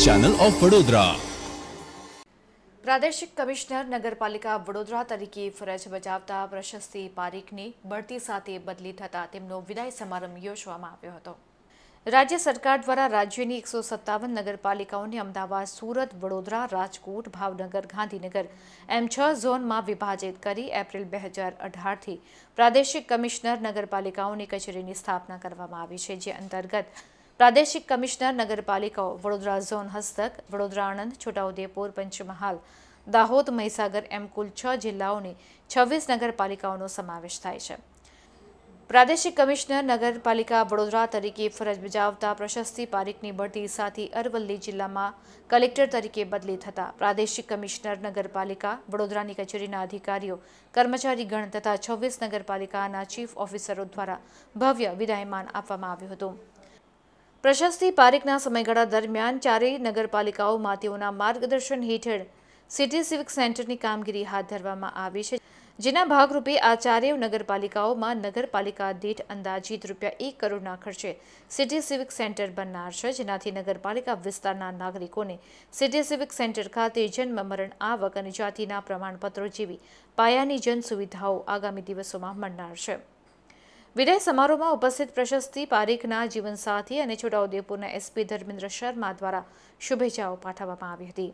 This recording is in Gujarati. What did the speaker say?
ચેનલ ઓફ વડોદરા પ્રાદેશિક કમિશનર નગરપાલિકા વડોદરા તરીકે ફરજ બજાવતા પ્રશસ્તિ પારીખની બઢતી સાથે બદલી થતાં તેમનો વિદાય સમારંભ યોજવામાં આવ્યો હતો રાજ્ય સરકાર દ્વારા રાજ્યની એકસો સત્તાવન નગરપાલિકાઓને અમદાવાદ સુરત વડોદરા રાજકોટ ભાવનગર ગાંધીનગર એમ છ ઝોનમાં વિભાજિત કરી એપ્રિલ બે હજાર અઢારથી પ્રાદેશિક કમિશનર નગરપાલિકાઓની કચેરીની સ્થાપના કરવામાં આવી છે જે અંતર્ગત પ્રાદેશિક કમિશનર નગરપાલિકાઓ વડોદરા ઝોન હસ્તક વડોદરા આણંદ છોટાઉદેપુર પંચમહાલ દાહોદ મહીસાગર એમ કુલ છ જિલ્લાઓની છવ્વીસ નગરપાલિકાઓનો સમાવેશ થાય છે પ્રાદેશિક કમિશનર નગરપાલિકા વડોદરા તરીકે ફરજ બજાવતા પ્રશસ્તિ પારીકની બઢતી સાથે અરવલ્લી જિલ્લામાં કલેક્ટર તરીકે બદલી થતા પ્રાદેશિક કમિશનર નગરપાલિકા વડોદરાની કચેરીના અધિકારીઓ કર્મચારીગણ તથા છવ્વીસ નગરપાલિકાના ચીફ ઓફિસરો દ્વારા ભવ્ય વિદાયમાન આપવામાં આવ્યું હતું પ્રશસ્તિ પારેખના સમયગાળા દરમિયાન ચારેય નગરપાલિકાઓમાં તેઓના માર્ગદર્શન હેઠળ સિટી સિવિક સેન્ટરની કામગીરી હાથ ધરવામાં આવી છે જેના ભાગરૂપે આ ચારેય નગરપાલિકાઓમાં નગરપાલિકા દીઠ અંદાજીત રૂપિયા એક કરોડના ખર્ચે સિટી સિવિક સેન્ટર બનનાર છે જેનાથી નગરપાલિકા વિસ્તારના નાગરિકોને સિટી સિવિક સેન્ટર ખાતે જન્મ મરણ આવક અને જાતિના પ્રમાણપત્રો જેવી પાયાની જન સુવિધાઓ આગામી દિવસોમાં મળનાર છે વિદાય સમારોહમાં ઉપસ્થિત પ્રશસ્તિ પારીખના જીવનસાથી અને છોટાઉદેપુરના એસપી ધર્મેન્દ્ર શર્મા દ્વારા શુભેચ્છાઓ પાઠવવામાં આવી હતી